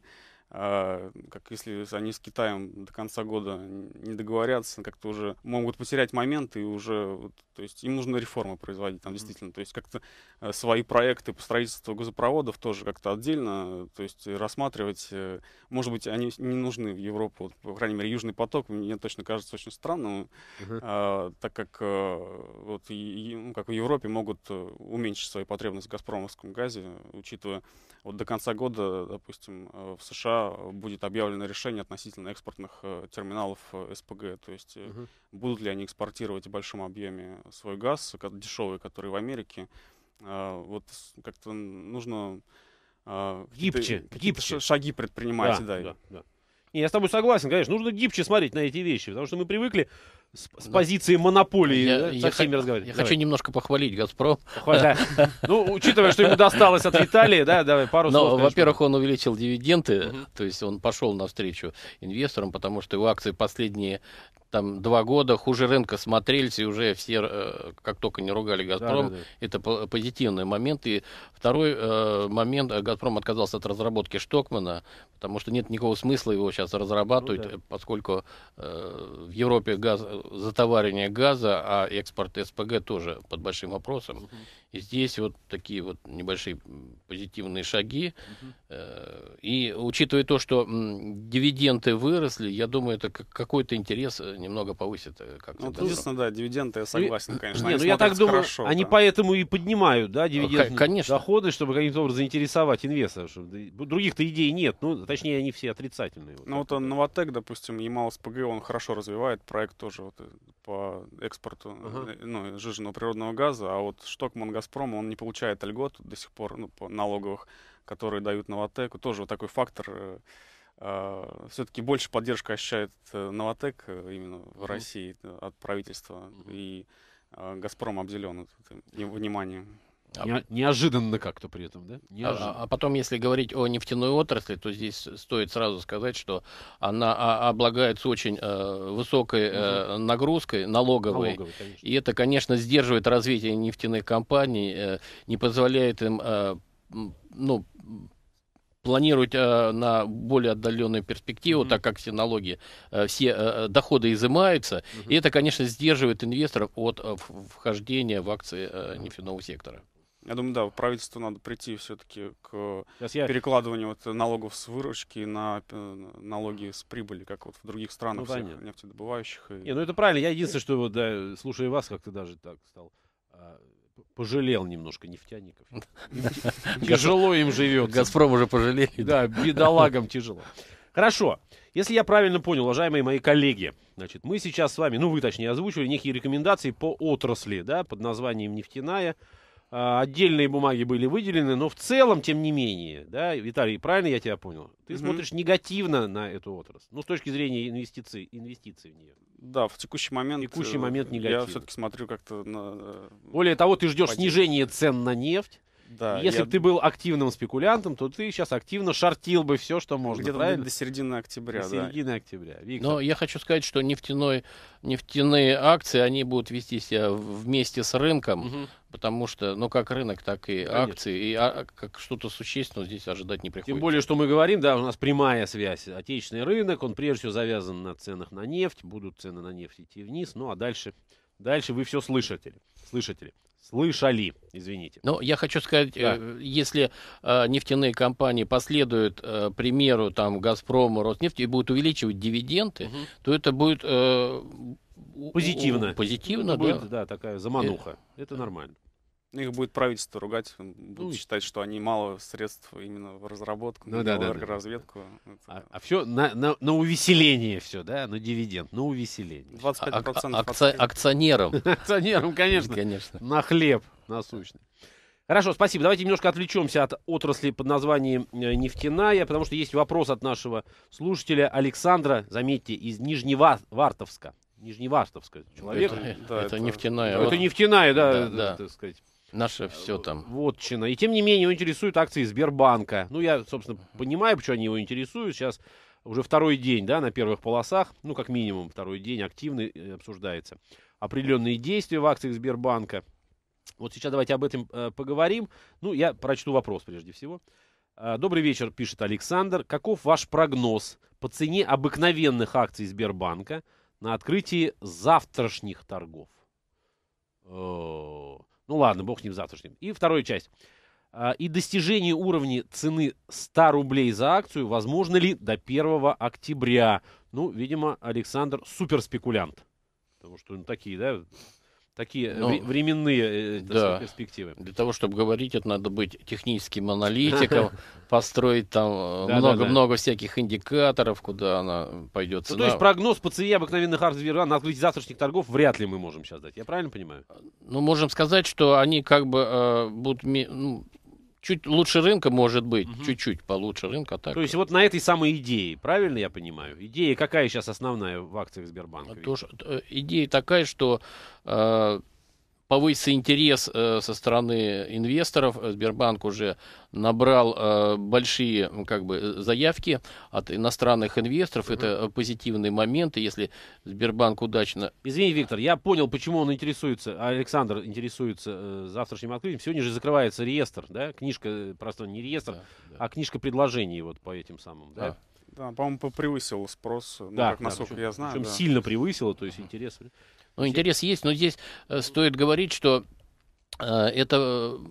а, как если они с Китаем до конца года не договорятся, как-то уже могут потерять момент, и уже, вот, то есть им нужно реформы производить там действительно, то есть как-то э, свои проекты по строительству газопроводов тоже как-то отдельно, то есть э, рассматривать, э, может быть, они не нужны в Европу, вот, по крайней мере, Южный поток мне точно кажется очень странным, uh-huh. а, так как вот, и, ну, как в Европе могут уменьшить свои потребности в газпромовском газе, учитывая вот до конца года, допустим, в США Э, будет объявлено решение относительно экспортных э, терминалов э, СПГ, то есть угу. будут ли они экспортировать в большом объеме свой газ, дешевый, который в Америке. Вот как-то нужно гибче, гибче. шаги предпринимать. Да, да, да. да. Не, я с тобой согласен, конечно. Нужно гибче смотреть на эти вещи, потому что мы привыкли с, с да. позиции монополии я, со всеми разговаривать. Я давай. хочу немножко похвалить «Газпром». Ну, учитывая, что ему досталось от Виталия, да, давай пару слов. Во-первых, он увеличил дивиденды, то есть он пошел навстречу инвесторам, потому что его акции последние там два года хуже рынка смотрелись, и уже все, э, как только не ругали «Газпром», да, да, да. это позитивный момент. И второй э, момент, э, «Газпром» отказался от разработки «Штокмана», потому что нет никакого смысла его сейчас разрабатывать, ну, да. поскольку э, в Европе газ, затоваривание газа, а экспорт СПГ тоже под большим вопросом. Угу. И здесь вот такие вот небольшие позитивные шаги. Угу. и учитывая то, что дивиденды выросли, я думаю, это какой-то интерес немного повысит. Э, как ну, единственное, да, дивиденды, я согласен, и, конечно. Нет, ну, я так думаю, хорошо, они да. поэтому и поднимают, да, дивидендные конечно. доходы, чтобы каким-то образом заинтересовать инвесторов. Других-то идей нет, ну, точнее, они все отрицательные. Вот ну, вот он, Новотек, допустим, Ямал СПГ, он хорошо развивает проект тоже вот, э, по экспорту uh ну, жиженного природного газа, а вот Штокман Газпром, он не получает льгот до сих пор ну, по налоговых, которые дают Новотеку. Тоже вот такой фактор а, все-таки больше поддержка ощущает э, Новотек э, именно в России э, от правительства и а, Газпром обделен вниманием. А неожиданно как-то при этом, да? А, а потом, если говорить о нефтяной отрасли, то здесь стоит сразу сказать, что она облагается очень э, высокой э, нагрузкой налоговой. налоговой и это, конечно, сдерживает развитие нефтяных компаний, э, не позволяет им э, ну, планировать э, на более отдаленную перспективу, mm-hmm. так как все налоги, э, все э, э доходы изымаются, mm-hmm. и это, конечно, сдерживает инвесторов от э, вхождения в акции э, нефтяного сектора. Я думаю, да, правительству надо прийти все-таки к я... перекладыванию вот налогов с выручки на э, налоги с прибыли, как вот в других странах ну, всех нефтедобывающих. И... Не, ну это правильно. Я единственное, что вот, да, слушая вас, как-то даже так стал а, пожалел немножко нефтяников. Тяжело им живет. Газпром уже пожалели. Да, бедолагам тяжело. Хорошо. Если я правильно понял, уважаемые мои коллеги, значит, мы сейчас с вами, ну вы точнее озвучили, некие рекомендации по отрасли, да, под названием нефтяная. А, отдельные бумаги были выделены, но в целом, тем не менее, да, Виталий, правильно я тебя понял? Ты mm смотришь негативно на эту отрасль, ну, с точки зрения инвестиций, инвестиций в нее. Да, в текущий момент. В текущий э, момент негатив. Я все-таки смотрю как-то на. Э, Более того, ты ждешь падение. снижения цен на нефть. Да, Если я... бы ты был активным спекулянтом, то ты сейчас активно шортил бы все, что можно. Где-то правильно? до середины октября. До да. середины октября. Виктор. Но я хочу сказать, что нефтяной, нефтяные акции, они будут вести себя вместе с рынком, угу. потому что, ну, как рынок, так и Конечно. акции, и а, как что-то существенное здесь ожидать не приходится. Тем более, что мы говорим, да, у нас прямая связь. Отечественный рынок, он прежде всего завязан на ценах на нефть, будут цены на нефть идти вниз, ну, а дальше... Дальше вы все слышите. слышите. Слышали, извините. Но ну, я хочу сказать, да. Э, если э, нефтяные компании последуют э, примеру там Газпрома, Роснефти и будут увеличивать дивиденды, угу. то это будет э, позитивно. Позитивно, будет, да. Да, такая замануха. Э, это нормально. Их будет правительство ругать, будут ну, считать, что они мало средств именно в разработку, ну, да, да, да. разведку. А, а все на, на, на увеселение все, да, на дивиденд, на увеселение. 25% а, а, акци... акционерам. акционерам, конечно, конечно. На хлеб насущный. Хорошо, спасибо. Давайте немножко отвлечемся от отрасли под названием э, нефтяная, потому что есть вопрос от нашего слушателя Александра, заметьте, из Нижневартовска. Нижневартовска человек. Это, да, это, это нефтяная. Это нефтяная, да, да, э, да. так сказать Наше э, все там. Вотчина. И тем не менее, его интересуют акции Сбербанка. Ну, я, собственно, понимаю, почему они его интересуют. Сейчас уже второй день, да, на первых полосах, ну, как минимум, второй день активно э, обсуждается. Определенные действия в акциях Сбербанка. Вот сейчас давайте об этом э, поговорим. Ну, я прочту вопрос прежде всего. Э, добрый вечер, пишет Александр. Каков ваш прогноз по цене обыкновенных акций Сбербанка на открытии завтрашних торгов? О -о -о. Ну ладно, бог с ним завтрашним. И вторая часть. А, и достижение уровня цены 100 рублей за акцию возможно ли до 1 октября? Ну, видимо, Александр суперспекулянт. Потому что ну, такие, да, такие ну, временные э, да. перспективы. Для того, чтобы говорить, это надо быть техническим аналитиком, построить там много-много э, всяких индикаторов, куда она пойдет ну, то есть прогноз по цене обыкновенных акций на открытие завтрашних торгов вряд ли мы можем сейчас дать. Я правильно понимаю? Ну, можем сказать, что они как бы э, будут... Ну, Чуть лучше рынка, может быть, угу. чуть-чуть получше рынка. А так. То есть вот на этой самой идее, правильно я понимаю? Идея какая сейчас основная в акциях Сбербанка? А то, э, идея такая, что э, повысится интерес э, со стороны инвесторов. Э, Сбербанк уже набрал э, большие как бы, э, заявки от иностранных инвесторов. Mm-hmm. Это позитивный момент. И если Сбербанк удачно... Извини, Виктор, я понял, почему он интересуется, а Александр интересуется э, завтрашним открытием. Сегодня же закрывается реестр, да? Книжка, э, просто не реестр, да, да. а книжка предложений вот по этим самым, да? да? Да, по-моему, превысил спрос, ну, да, как, да, насколько причем, я знаю. Причем да. сильно превысило, то есть интерес. Ну, интерес есть, но здесь э, стоит говорить, что э, это э,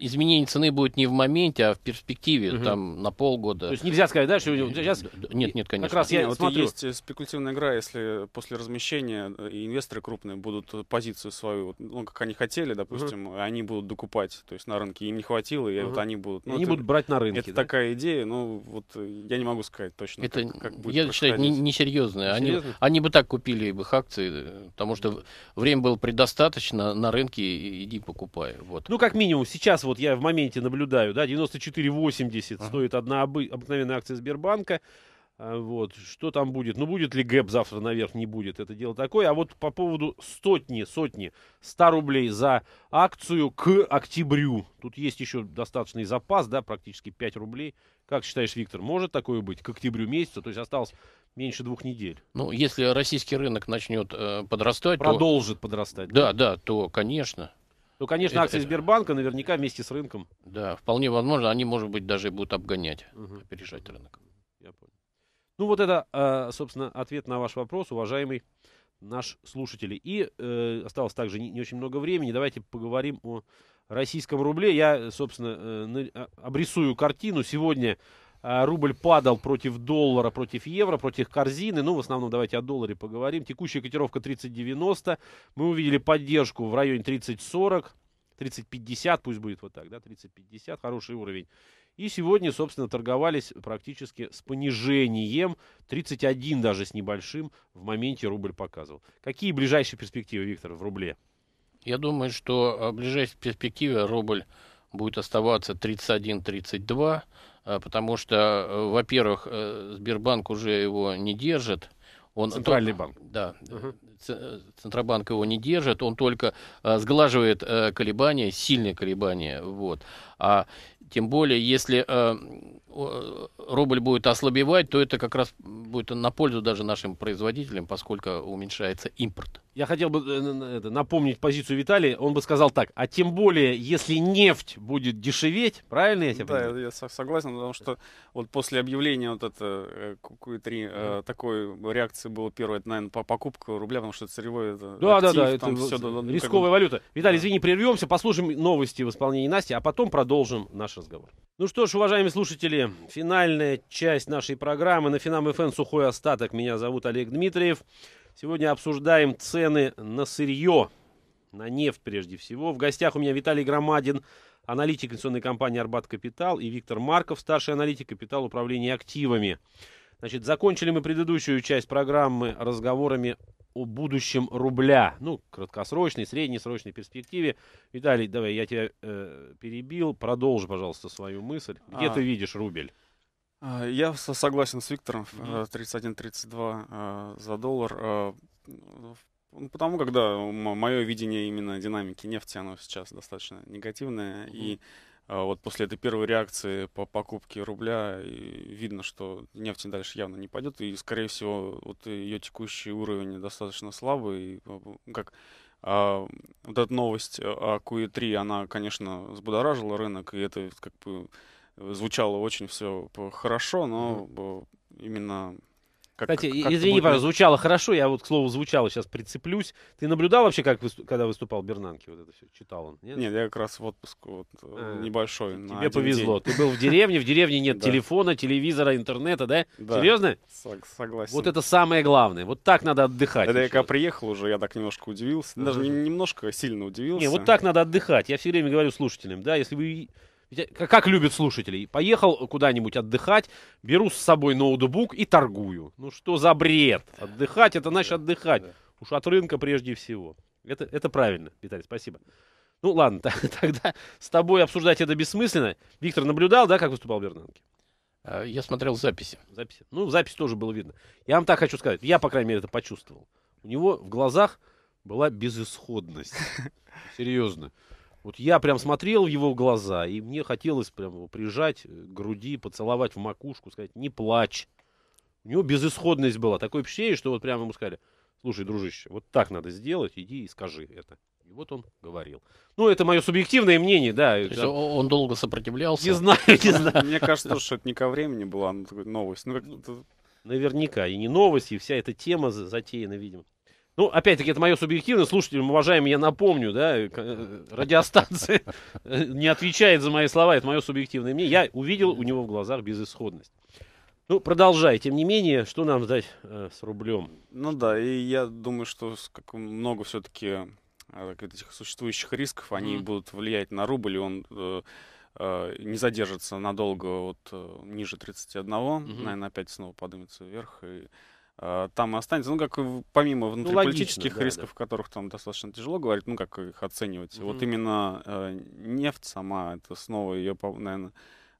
изменение цены будет не в моменте, а в перспективе, угу. там, на полгода. То есть нельзя сказать, да, что э, сейчас... Нет, нет, конечно. Как раз я нет, смотрю... вот есть э, спекулятивная игра, если после размещения э, инвесторы крупные будут позицию свою, ну, как они хотели, допустим, угу. они будут докупать, то есть на рынке им не хватило, и угу. вот они будут... Ну, они это, будут брать на рынке, Это да? такая идея, но ну, вот я не могу сказать точно, это, как, как будет Я считаю, несерьезно. Не, не они, они бы так купили бы их акции, потому что время было предостаточно, на рынке иди покупай. Вот. Ну, как минимум, сейчас вот вот я в моменте наблюдаю, да, 94,80 ага. стоит одна обыкновенная акция Сбербанка. А, вот, что там будет? Ну, будет ли гэп завтра наверх? Не будет. Это дело такое. А вот по поводу сотни, сотни, 100 рублей за акцию к октябрю. Тут есть еще достаточный запас, да, практически 5 рублей. Как считаешь, Виктор, может такое быть к октябрю месяцу? То есть осталось меньше двух недель. Ну, если российский рынок начнет э, подрастать... Продолжит то, подрастать. Да, да, да, то, конечно, ну, конечно, акции это, Сбербанка наверняка вместе с рынком. Да, вполне возможно, они, может быть, даже будут обгонять, угу. опережать рынок. Я понял. Ну, вот это, а, собственно, ответ на ваш вопрос, уважаемый наш слушатель. И э, осталось также не, очень много времени. Давайте поговорим о российском рубле. Я, собственно, э, а, обрисую картину. Сегодня а, рубль падал против доллара, против евро, против корзины. Ну, в основном давайте о долларе поговорим. Текущая котировка 30.90. Мы увидели поддержку в районе 30.40. 30.50, пусть будет вот так, да, 30.50, хороший уровень. И сегодня, собственно, торговались практически с понижением, 31 даже с небольшим в моменте рубль показывал. Какие ближайшие перспективы, Виктор, в рубле? Я думаю, что а, в ближайшей перспективе рубль будет оставаться 31-32. А, потому что, э, во-первых, э, Сбербанк уже его не держит. Он, Центральный то, банк. Да, угу. Центробанк его не держит, он только сглаживает колебания, сильные колебания. Вот. А тем более, если э, рубль будет ослабевать, то это как раз будет на пользу даже нашим производителям, поскольку уменьшается импорт. Я хотел бы э, это, напомнить позицию Виталия. Он бы сказал так, а тем более, если нефть будет дешеветь, правильно я тебя да, Да, я согласен, потому что вот после объявления вот это Q3 mm. э, э такой реакции было первое, это, наверное, по покупке рубля, потому что сырьевой это да, актив, да, да, там это все, ну, рисковая как... валюта. Виталий, да. извини, прервемся, послушаем новости в исполнении Насти, а потом продолжим наше разговор. Ну что ж, уважаемые слушатели, финальная часть нашей программы на Финам ФН «Сухой остаток». Меня зовут Олег Дмитриев. Сегодня обсуждаем цены на сырье, на нефть прежде всего. В гостях у меня Виталий Громадин, аналитик инвестиционной компании «Арбат Капитал» и Виктор Марков, старший аналитик «Капитал управления активами». Значит, закончили мы предыдущую часть программы разговорами о будущем рубля, ну, краткосрочной, среднесрочной перспективе. Виталий, давай, я тебя э, перебил, продолжи, пожалуйста, свою мысль. Где а, ты видишь рубль? А, я согласен с Виктором, 31-32 э, э, за доллар. Э, ну, потому когда мое видение именно динамики нефти, оно сейчас достаточно негативное, угу. и а вот после этой первой реакции по покупке рубля видно, что нефть дальше явно не пойдет, и, скорее всего, вот ее текущий уровень достаточно слабый. А, как а, вот эта новость о QE3, она, конечно, взбудоражила рынок, и это как бы звучало очень все хорошо, но именно как, Кстати, как, извини, будет... звучало хорошо, я вот к слову звучало, сейчас прицеплюсь. Ты наблюдал вообще, как выступ... когда выступал Бернанки, вот это все читал он? Нет, нет я как раз в отпуск вот, а, небольшой. Тебе повезло, день. ты был в деревне, в деревне нет телефона, телевизора, интернета, да? да. Серьезно? Согласен. Вот это самое главное, вот так надо отдыхать. Когда я когда приехал уже, я так немножко удивился, даже немножко сильно удивился. Не, вот так надо отдыхать, я все время говорю слушателям, да, если вы как любят слушателей. Поехал куда-нибудь отдыхать, беру с собой ноутбук и торгую. Ну что за бред? Отдыхать, это значит отдыхать. Уж от рынка прежде всего. Это, это правильно, Виталий, спасибо. Ну ладно, тогда с тобой обсуждать это бессмысленно. Виктор наблюдал, да, как выступал Бернанки? Э, я смотрел записи. Записи. Ну, запись тоже было видно. Я вам так хочу сказать. Я, по крайней мере, это почувствовал. У него в глазах была безысходность. Серьезно. Вот я прям смотрел в его глаза, и мне хотелось прям прижать к груди, поцеловать в макушку, сказать, не плачь. У него безысходность была. Такое ощущение, что вот прямо ему сказали, слушай, дружище, вот так надо сделать, иди и скажи это. И вот он говорил. Ну, это мое субъективное мнение, да. То есть он долго сопротивлялся? Не знаю, не знаю. Мне кажется, что это не ко времени была ну, новость. Ну, Наверняка. И не новость, и вся эта тема затеяна, видимо. Ну, опять-таки, это мое субъективное. Слушателям, уважаемые, я напомню, да, э, радиостанция не отвечает за мои слова, это мое субъективное мнение. Я увидел у него в глазах безысходность. Ну, продолжай. Тем не менее, что нам ждать э, с рублем? Ну да, и я думаю, что как много все-таки э, этих существующих рисков, они mm-hmm. будут влиять на рубль, и он э, э, не задержится надолго вот э, ниже 31, mm-hmm. наверное, опять снова поднимется вверх, и Э, там останется. Ну, как помимо ну, внутриполитических ну, логично, рисков, да, да. которых там достаточно тяжело говорить, ну, как их оценивать. Угу. Вот именно э, нефть сама, это снова ее, наверное,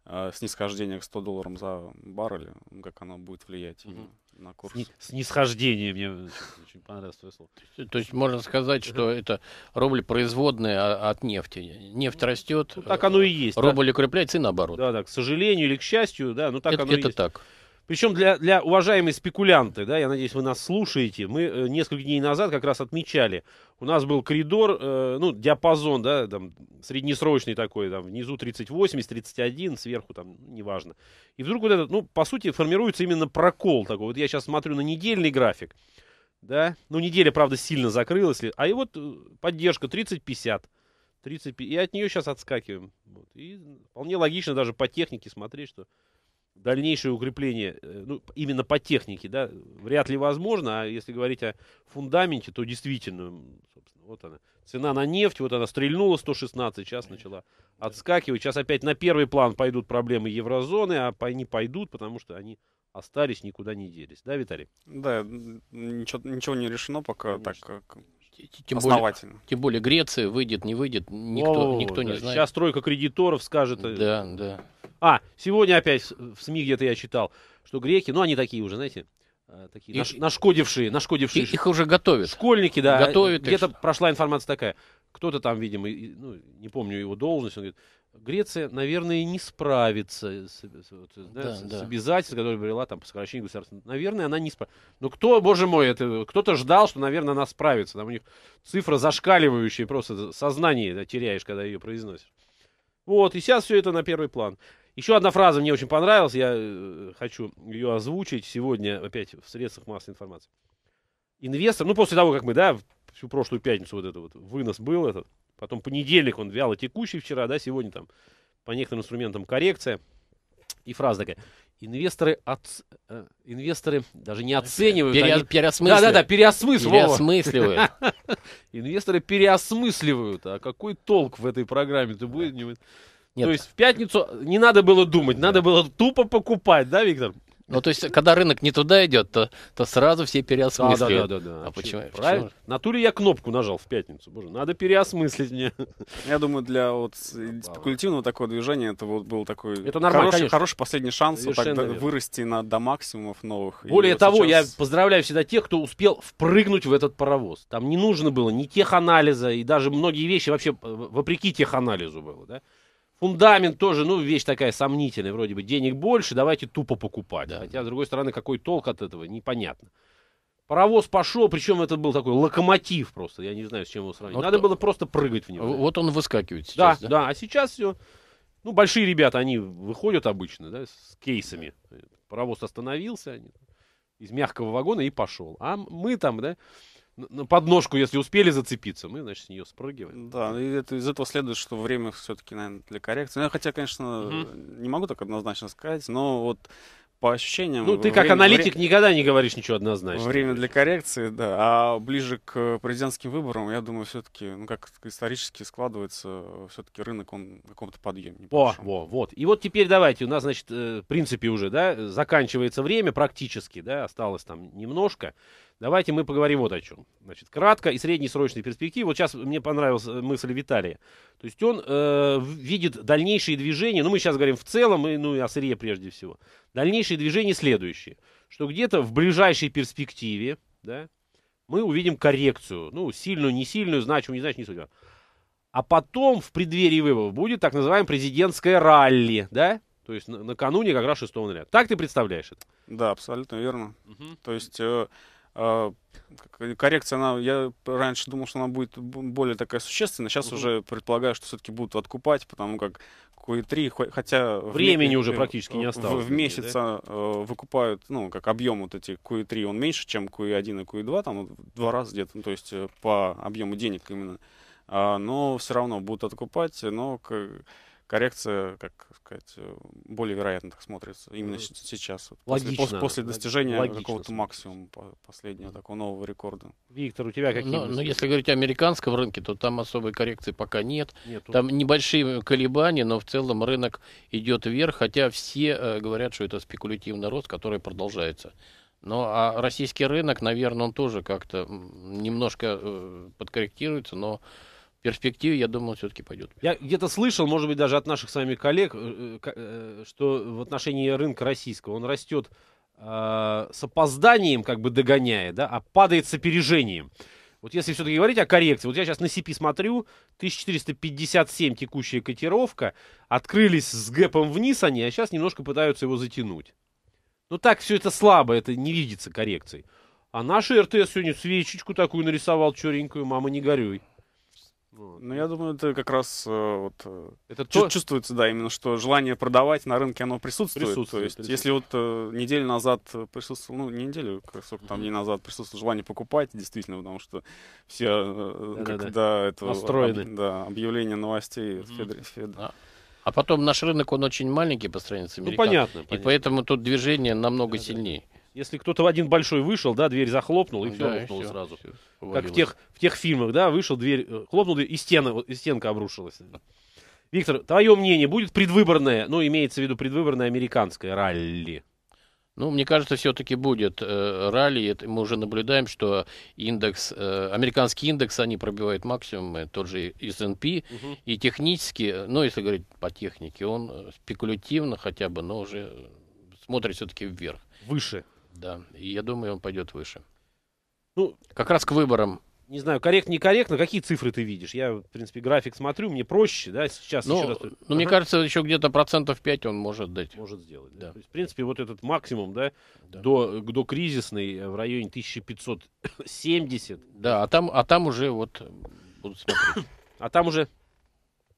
э, снисхождение к 100 долларам за баррель, ну, как оно будет влиять угу. на курс. Сни- снисхождение, мне очень понравилось твое слово. То есть можно сказать, что это рубль производная а от нефти. Нефть растет, ну, так оно э, и есть. Рубль укрепляется и наоборот. Да, да, к сожалению или к счастью, да, но ну, так оно и есть. Это так. Причем для, для уважаемые спекулянты, да, я надеюсь, вы нас слушаете, мы э, несколько дней назад как раз отмечали, у нас был коридор, э, ну, диапазон, да, там, среднесрочный такой, там, внизу 38 31, сверху, там, ну, неважно. И вдруг вот этот, ну, по сути, формируется именно прокол такой. Вот я сейчас смотрю на недельный график, да, ну, неделя, правда, сильно закрылась, а и вот э, поддержка 30-50. 30, и от нее сейчас отскакиваем. Вот. И вполне логично даже по технике смотреть, что дальнейшее укрепление э, ну, именно по технике, да, вряд ли возможно, а если говорить о фундаменте, то действительно, собственно, вот она, цена на нефть, вот она стрельнула 116, сейчас начала отскакивать, сейчас опять на первый план пойдут проблемы еврозоны, а они пойдут, потому что они остались, никуда не делись, да, Виталий? Да, ничего, ничего не решено пока, Конечно. так э, тем основательно. Более, тем более Греция выйдет, не выйдет, никто, О, никто да. не знает. Сейчас тройка кредиторов скажет. Э, да, да. А, сегодня опять в СМИ где-то я читал, что греки, ну они такие уже, знаете, э, такие их, нашкодившие, нашкодившие. Их, уже готовят. Школьники, да. Готовят где-то прошла информация такая. Кто-то там, видимо, ну, не помню его должность, он говорит, Греция, наверное, не справится с, вот, да, да, с, да. с обязательством, которое брела там по сокращению государства. Наверное, она не справится. ну кто, боже мой, это кто-то ждал, что, наверное, она справится. Там у них цифра зашкаливающая, просто сознание да, теряешь, когда ее произносишь. Вот, и сейчас все это на первый план. Еще одна фраза мне очень понравилась, я э, хочу ее озвучить сегодня опять в средствах массовой информации. Инвестор, ну после того, как мы, да, всю прошлую пятницу вот это вот вынос был этот, потом понедельник он вяло текущий вчера, да, сегодня там по некоторым инструментам коррекция. И фраза такая. Инвесторы, от... Э, инвесторы даже не оценивают. Пере... Они... Переосмысливают. Да-да-да, переосмысливают. Переосмысливают. Инвесторы переосмысливают. А какой толк в этой программе ты будет? Нет. То есть в пятницу не надо было думать, да. надо было тупо покупать, да, Виктор? Ну, то есть, когда рынок не туда идет, то, то сразу все переосмысливают. Да, да, да, да. А почему? Правильно? Почему? На туре я кнопку нажал в пятницу. Боже, надо переосмыслить мне. Я думаю, для вот спекулятивного такого движения это вот был такой это нормально, хороший, хороший последний шанс вот так, вырасти на, до максимумов новых. Более вот того, сейчас... я поздравляю всегда тех, кто успел впрыгнуть в этот паровоз. Там не нужно было ни теханализа, и даже многие вещи вообще э, вопреки теханализу было. Да? Фундамент тоже, ну, вещь такая сомнительная, вроде бы денег больше, давайте тупо покупать. Да. Хотя, с другой стороны, какой толк от этого, непонятно. Паровоз пошел, причем это был такой локомотив просто, я не знаю, с чем его сравнить. Вот Надо то... было просто прыгать в него. Вот он выскакивает сейчас, да? Да, да, а сейчас все... Ну, большие ребята, они выходят обычно, да, с кейсами. Паровоз остановился, они из мягкого вагона и пошел. А мы там, да, на подножку, если успели зацепиться, мы, значит, с нее спрыгиваем. Да, и это, из этого следует, что время все-таки, наверное, для коррекции. Ну, хотя, конечно, угу. не могу так однозначно сказать, но вот по ощущениям... Ну, ты время, как аналитик время, никогда не говоришь ничего однозначно. Время для коррекции, да. А ближе к президентским выборам, я думаю, все-таки, ну, как исторически складывается, все-таки рынок, он в каком-то подъеме. О, во, вот. И вот теперь давайте, у нас, значит, э, в принципе уже, да, заканчивается время практически, да, осталось там немножко. Давайте мы поговорим вот о чем. Значит, кратко и среднесрочной перспективы. Вот сейчас мне понравилась э, мысль Виталия. То есть он э, видит дальнейшие движения, ну мы сейчас говорим в целом, и, ну и о сырье прежде всего. Дальнейшие движения следующие, что где-то в ближайшей перспективе, да, мы увидим коррекцию, ну сильную, не сильную, значимую, не значимую, не судьба. А потом в преддверии выборов будет так называемое президентское ралли, да, то есть накануне как раз 6 ноября. Так ты представляешь это? Да, абсолютно верно. Угу. То есть... Э, а, коррекция, она, я раньше думал, что она будет более такая существенная, сейчас угу. уже предполагаю, что все-таки будут откупать, потому как QE3, хотя... Времени в, уже э, практически не осталось. В, в месяц да? А, а, выкупают, ну, как объем вот эти QE3, он меньше, чем QE1 и QE2, там два раза где-то, ну, то есть э, по объему денег именно. Но все равно будут откупать, но... Как, коррекция, как сказать, э, более вероятно так смотрится именно mm. сейчас. Логично. После, после, после достижения какого-то максимума последнего такого нового рекорда. Виктор, у тебя какие? Но ну, ну если говорить о американском рынке, то там особой коррекции пока нет. Нет. Там небольшие э, колебания, но в целом рынок идет вверх, хотя все э, говорят, что это спекулятивный рост, который продолжается. Ну, а российский рынок, наверное, он тоже как-то немножко э, подкорректируется, но перспективе, я думаю, все-таки пойдет. Я где-то слышал, может быть, даже от наших с вами коллег, э, э, что в отношении рынка российского он растет э, а, с опозданием, как бы догоняя, да, а падает с опережением. Вот если все-таки говорить о коррекции, вот я сейчас на CP смотрю, 1457 текущая котировка, открылись с гэпом вниз они, а сейчас немножко пытаются его затянуть. Ну так все это слабо, это не видится коррекцией. А наш РТС сегодня свечечку такую нарисовал черенькую, мама не горюй. Вот. Ну, я думаю, это как раз э, вот, э, это чу- то... чувствуется, да, именно что желание продавать на рынке, оно присутствует. присутствует то есть, присутствует. если вот э, неделю назад э, присутствовал, ну, не неделю, как сколько там дней назад присутствовало желание покупать, действительно, потому что все, э, когда это... Настроены. Об, да, объявление новостей mm-hmm. Федор, Фед... а. а потом наш рынок, он очень маленький по сравнению с американским. Ну, понятно. И поэтому тут движение намного да, сильнее. Да. Если кто-то в один большой вышел, да, дверь захлопнул, и ну все да, лопнуло сразу. Все, как в тех, в тех фильмах, да, вышел, дверь э, хлопнул, и, стена, и стенка обрушилась. Виктор, твое мнение, будет предвыборное, ну, имеется в виду предвыборное американское ралли? Ну, мне кажется, все-таки будет э, ралли. Это мы уже наблюдаем, что индекс, э, американский индекс, они пробивают максимумы, э, тот же S&P. Угу. И технически, э, ну, если говорить по технике, он спекулятивно хотя бы, но уже смотрит все-таки вверх. Выше да. И я думаю, он пойдет выше. Ну, как раз к выборам. Не знаю, корректно, некорректно, какие цифры ты видишь? Я, в принципе, график смотрю, мне проще, да, сейчас ну, еще раз. Ну, ага. мне кажется, еще где-то процентов 5 он может дать. Может сделать, да. да. То есть, в принципе, вот этот максимум, да, да. До, до кризисный э, в районе 1570. Да, а там, а там уже вот э, будут смотреть. а там уже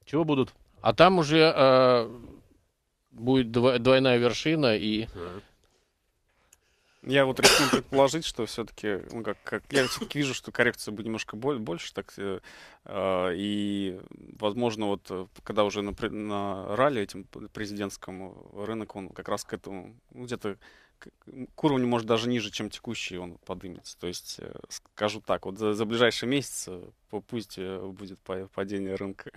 чего будут? А там уже э, будет двойная вершина и... Ага я вот рискну предположить, что все-таки, ну, как, как я все-таки вижу, что коррекция будет немножко больше, так э, и, возможно, вот э, когда уже на, на ралли этим президентскому э, рынок, он как раз к этому ну, где-то к уровню, может, даже ниже, чем текущий, он поднимется. То есть, э, скажу так, вот за, за ближайший месяц пусть будет падение рынка.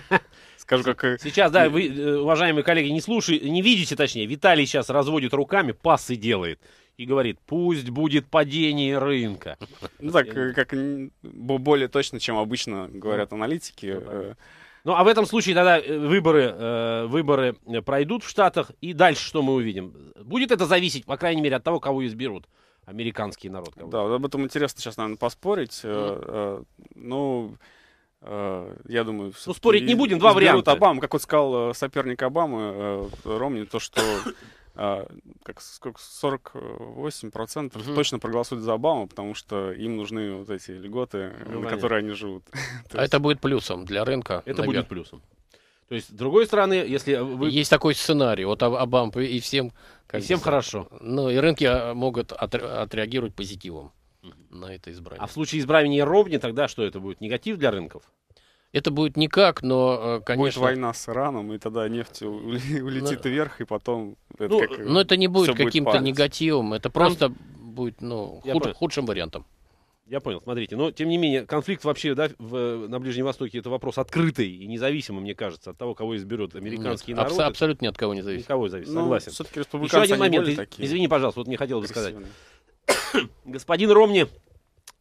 Скажу, как... Сейчас, да, вы, уважаемые коллеги, не слушай, не видите, точнее, Виталий сейчас разводит руками, пасы делает и говорит, пусть будет падение рынка. Ну так, э, э, как более точно, чем обычно говорят ну, аналитики. Э. Ну, а в этом случае тогда выборы, э, выборы пройдут в Штатах, и дальше что мы увидим? Будет это зависеть, по крайней мере, от того, кого изберут американский народ. Кого да, об этом интересно сейчас, наверное, поспорить. Mm-hmm. Ну, я думаю... Ну, спорить не будем, два варианта. Обама, как вот сказал соперник Обамы, Ромни, то, что А, как, сколько, 48% процентов угу. точно проголосуют за Обаму, потому что им нужны вот эти льготы, ну, на которые они живут. А есть... это будет плюсом для рынка? Это наверное. будет плюсом. То есть, с другой стороны, если вы... Есть такой сценарий, вот Обам и всем... Как и всем бы, хорошо. Ну, и рынки а, могут отреагировать позитивом на это избрание. А в случае избрания ровни, тогда что это будет? Негатив для рынков? Это будет никак, но, э, конечно... Будет война с Ираном, и тогда нефть улетит но... Ну, вверх, и потом... Ну, это как... Э, но это не будет каким-то негативом, это просто Там... будет ну, худше, худшим вариантом. Я понял, смотрите. Но, тем не менее, конфликт вообще да, в, на Ближнем Востоке это вопрос открытый и независимый, мне кажется, от того, кого изберут американские народы. Абс- абсолютно ни от кого не зависит. Никого зависит, ну, согласен. Все-таки Еще один момент, такие... извини, пожалуйста, вот мне хотелось бы сказать. Господин Ромни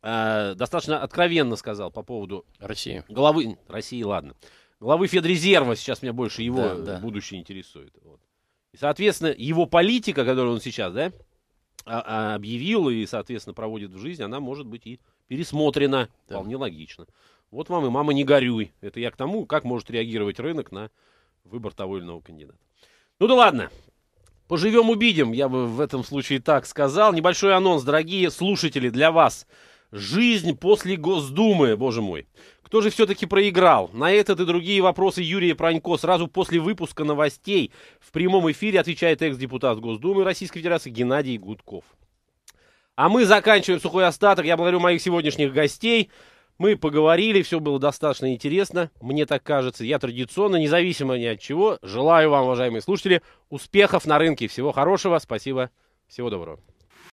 Э, достаточно откровенно сказал по поводу... России. Главы... России, ладно. Главы Федрезерва сейчас меня больше его да, э, да. будущее интересует. Вот. И, соответственно, его политика, которую он сейчас, да, а, а, объявил и, соответственно, проводит в жизнь, она может быть и пересмотрена. Да. Вполне логично. Вот вам и мама не горюй. Это я к тому, как может реагировать рынок на выбор того или иного кандидата. Ну да ладно. Поживем, увидим. Я бы в этом случае так сказал. Небольшой анонс, дорогие слушатели, для вас – Жизнь после Госдумы, боже мой. Кто же все-таки проиграл? На этот и другие вопросы Юрия Пронько сразу после выпуска новостей в прямом эфире отвечает экс-депутат Госдумы Российской Федерации Геннадий Гудков. А мы заканчиваем сухой остаток. Я благодарю моих сегодняшних гостей. Мы поговорили, все было достаточно интересно, мне так кажется. Я традиционно, независимо ни от чего, желаю вам, уважаемые слушатели, успехов на рынке. Всего хорошего, спасибо, всего доброго.